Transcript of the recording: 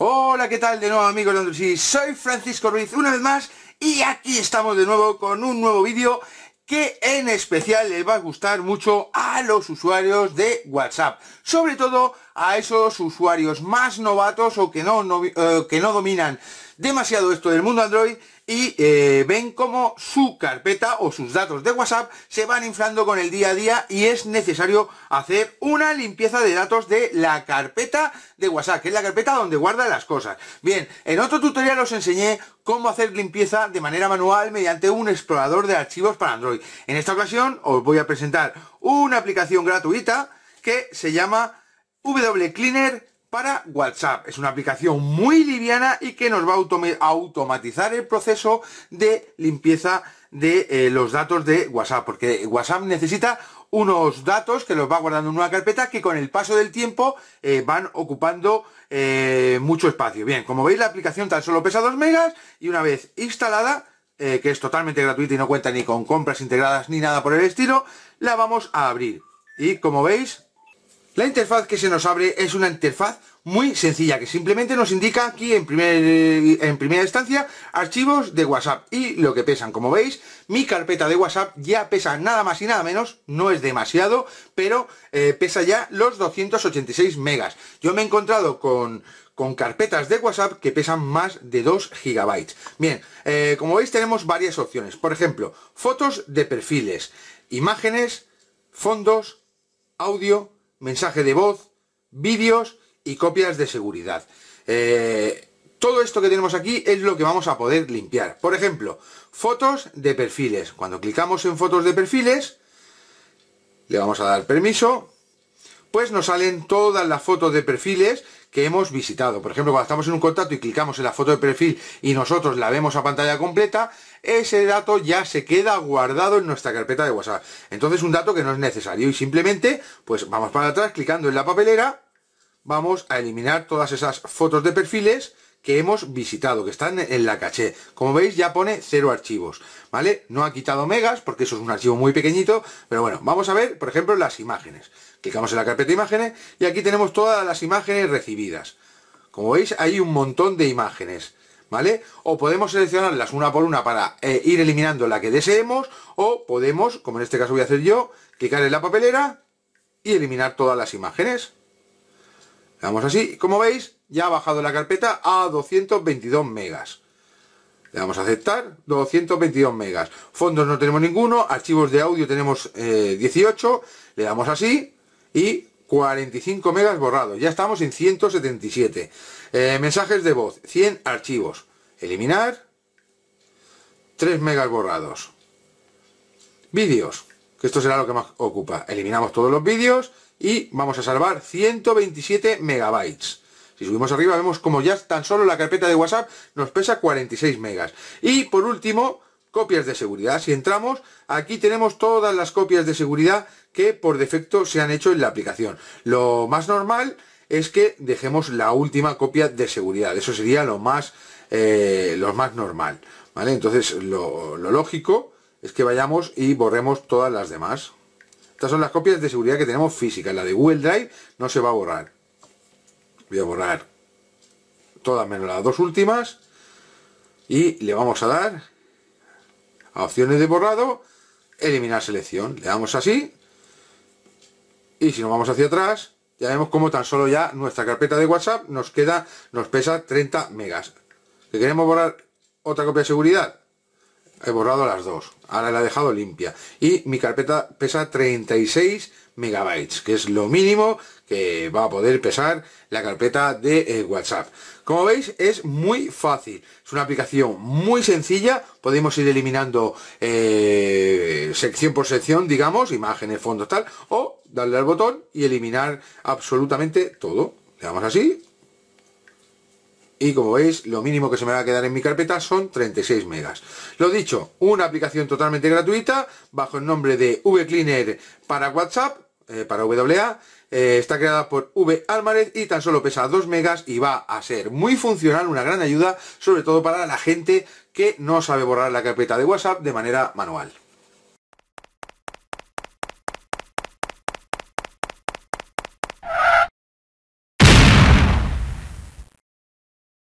Hola, ¿qué tal? De nuevo amigos de soy Francisco Ruiz una vez más y aquí estamos de nuevo con un nuevo vídeo que en especial les va a gustar mucho a los usuarios de WhatsApp, sobre todo a esos usuarios más novatos o que no, eh, que no dominan demasiado esto del mundo Android y eh, ven como su carpeta o sus datos de WhatsApp se van inflando con el día a día y es necesario hacer una limpieza de datos de la carpeta de WhatsApp, que es la carpeta donde guarda las cosas. Bien, en otro tutorial os enseñé cómo hacer limpieza de manera manual mediante un explorador de archivos para Android. En esta ocasión os voy a presentar una aplicación gratuita que se llama WCleaner para WhatsApp. Es una aplicación muy liviana y que nos va a automatizar el proceso de limpieza de eh, los datos de WhatsApp, porque WhatsApp necesita unos datos que los va guardando en una carpeta que con el paso del tiempo eh, van ocupando eh, mucho espacio. Bien, como veis la aplicación tan solo pesa 2 megas y una vez instalada, que es totalmente gratuita y no cuenta ni con compras integradas ni nada por el estilo, la vamos a abrir. Y como veis, la interfaz que se nos abre es una interfaz muy sencilla que simplemente nos indica aquí en, primer, en primera instancia archivos de WhatsApp y lo que pesan. Como veis, mi carpeta de WhatsApp ya pesa nada más y nada menos, no es demasiado, pero eh, pesa ya los 286 megas. Yo me he encontrado con, con carpetas de WhatsApp que pesan más de 2 gigabytes. Bien, eh, como veis tenemos varias opciones. Por ejemplo, fotos de perfiles, imágenes, fondos, audio mensaje de voz, vídeos y copias de seguridad. Eh, todo esto que tenemos aquí es lo que vamos a poder limpiar. Por ejemplo, fotos de perfiles. Cuando clicamos en fotos de perfiles, le vamos a dar permiso, pues nos salen todas las fotos de perfiles que hemos visitado. Por ejemplo, cuando estamos en un contacto y clicamos en la foto de perfil y nosotros la vemos a pantalla completa, ese dato ya se queda guardado en nuestra carpeta de WhatsApp. Entonces un dato que no es necesario y simplemente pues vamos para atrás clicando en la papelera, vamos a eliminar todas esas fotos de perfiles que hemos visitado, que están en la caché. Como veis ya pone cero archivos, ¿vale? No ha quitado megas porque eso es un archivo muy pequeñito, pero bueno, vamos a ver, por ejemplo, las imágenes. Clicamos en la carpeta imágenes y aquí tenemos todas las imágenes recibidas. Como veis hay un montón de imágenes. ¿Vale? O podemos seleccionarlas una por una para eh, ir eliminando la que deseemos, o podemos, como en este caso voy a hacer yo, clicar en la papelera y eliminar todas las imágenes. Le damos así, como veis, ya ha bajado la carpeta a 222 megas. Le damos a aceptar, 222 megas. Fondos no tenemos ninguno, archivos de audio tenemos 18, eh, le damos así y 45 megas borrados. Ya estamos en 177. Eh, mensajes de voz, 100 archivos. Eliminar, 3 megas borrados. Vídeos, que esto será lo que más ocupa. Eliminamos todos los vídeos y vamos a salvar 127 megabytes. Si subimos arriba vemos como ya tan solo la carpeta de WhatsApp nos pesa 46 megas. Y por último, copias de seguridad. Si entramos, aquí tenemos todas las copias de seguridad que por defecto se han hecho en la aplicación. Lo más normal es que dejemos la última copia de seguridad. Eso sería lo más, eh, lo más normal. ¿vale? Entonces, lo lógico es que vayamos y borremos todas las demás. Estas son las copias de seguridad que tenemos físicas. La de Google Drive no se va a borrar. Voy a borrar todas menos las dos últimas. Y le vamos a dar a opciones de borrado, eliminar selección. Le damos así. Y si nos vamos hacia atrás, ya vemos como tan solo ya nuestra carpeta de WhatsApp nos queda, nos pesa 30 megas. ¿Que queremos borrar otra copia de seguridad? he borrado las dos ahora la he dejado limpia y mi carpeta pesa 36 megabytes que es lo mínimo que va a poder pesar la carpeta de eh, whatsapp como veis es muy fácil es una aplicación muy sencilla podemos ir eliminando eh, sección por sección digamos imágenes fondos tal o darle al botón y eliminar absolutamente todo le damos así y como veis lo mínimo que se me va a quedar en mi carpeta son 36 megas lo dicho, una aplicación totalmente gratuita bajo el nombre de VCleaner para WhatsApp eh, para WA eh, está creada por V Álvarez y tan solo pesa 2 megas y va a ser muy funcional, una gran ayuda sobre todo para la gente que no sabe borrar la carpeta de WhatsApp de manera manual